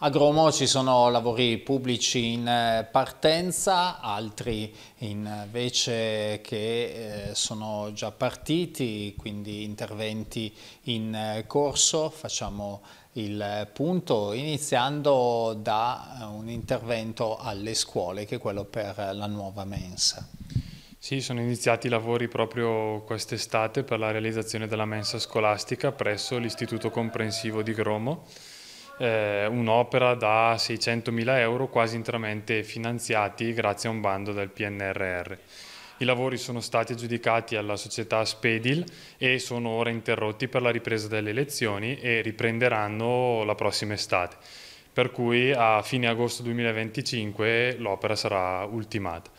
A Gromo ci sono lavori pubblici in eh, partenza, altri eh, invece che eh, sono già partiti, quindi interventi in corso. Facciamo il punto iniziando da un intervento alle scuole che è quello per la nuova mensa. Sì, sono iniziati i lavori proprio quest'estate per la realizzazione della mensa scolastica presso l'Istituto Comprensivo di Gromo eh, un'opera da 600.000 euro quasi interamente finanziati grazie a un bando del PNRR. I lavori sono stati aggiudicati alla società Spedil e sono ora interrotti per la ripresa delle elezioni e riprenderanno la prossima estate. Per cui a fine agosto 2025 l'opera sarà ultimata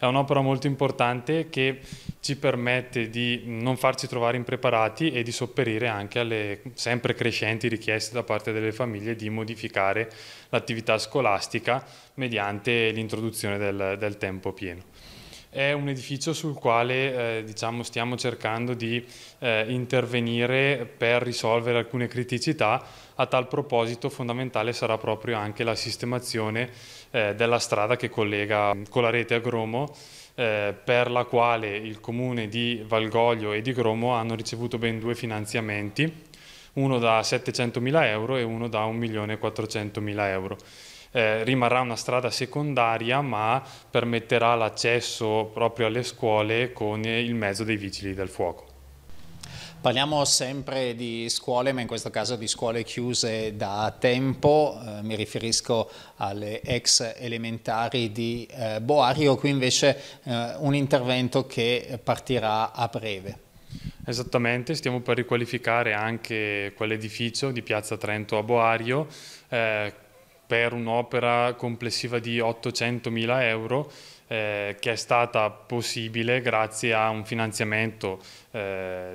è un'opera molto importante che ci permette di non farci trovare impreparati e di sopperire anche alle sempre crescenti richieste da parte delle famiglie di modificare l'attività scolastica mediante l'introduzione del, del tempo pieno è un edificio sul quale eh, diciamo, stiamo cercando di eh, intervenire per risolvere alcune criticità. A tal proposito fondamentale sarà proprio anche la sistemazione eh, della strada che collega mm, con la rete a Gromo eh, per la quale il comune di Valgoglio e di Gromo hanno ricevuto ben due finanziamenti, uno da 700.000 euro e uno da 1.400.000 euro eh, rimarrà una strada secondaria ma permetterà l'accesso proprio alle scuole con il mezzo dei vigili del fuoco. Parliamo sempre di scuole, ma in questo caso di scuole chiuse da tempo, eh, mi riferisco alle ex elementari di eh, Boario, qui invece eh, un intervento che partirà a breve. Esattamente, stiamo per riqualificare anche quell'edificio di Piazza Trento a Boario, eh, per un'opera complessiva di 800.000 euro eh, che è stata possibile grazie a un finanziamento eh,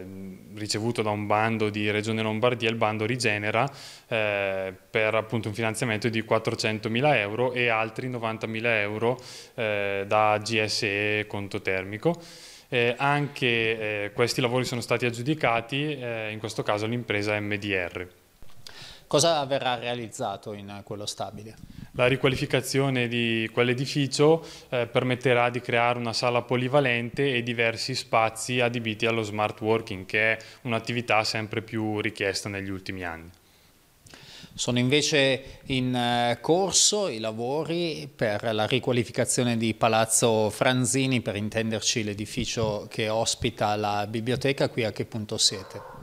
ricevuto da un bando di Regione Lombardia, il bando Rigenera, eh, per appunto un finanziamento di 400.000 euro e altri 90.000 euro eh, da GSE conto termico. Eh, anche eh, questi lavori sono stati aggiudicati, in questo caso all'impresa MDR. Cosa verrà realizzato in quello stabile? La riqualificazione di quell'edificio eh, permetterà di creare una sala polivalente e diversi spazi adibiti allo smart working, che è un'attività sempre più richiesta negli ultimi anni. Sono invece in eh, corso i lavori per la riqualificazione di Palazzo Franzini, per intenderci l'edificio che ospita la biblioteca, qui a che punto siete?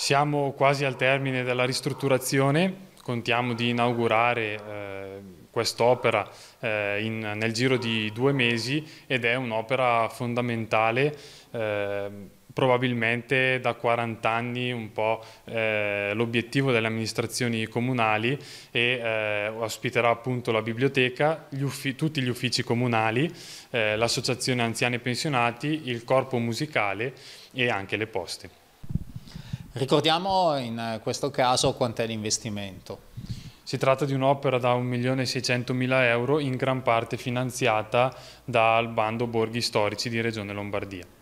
Siamo quasi al termine della ristrutturazione, contiamo di inaugurare eh, quest'opera eh, nel giro di due mesi ed è un'opera fondamentale eh, probabilmente da 40 anni un po' eh, l'obiettivo delle amministrazioni comunali e eh, ospiterà appunto la biblioteca, gli tutti gli uffici comunali, eh, l'associazione anziani pensionati, il corpo musicale e anche le poste. Ricordiamo in eh, questo caso quant'è l'investimento. Si tratta di un'opera da 1.600.000 euro in gran parte finanziata dal bando Borghi Storici di Regione Lombardia.